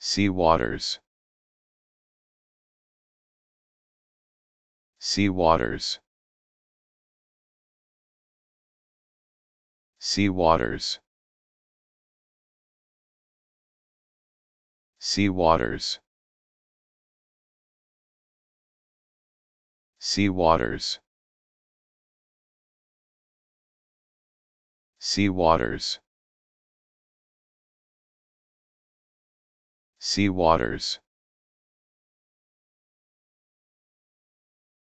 Sea waters. Sea waters. Sea waters. Sea waters. Sea waters. Sea waters. Sea waters.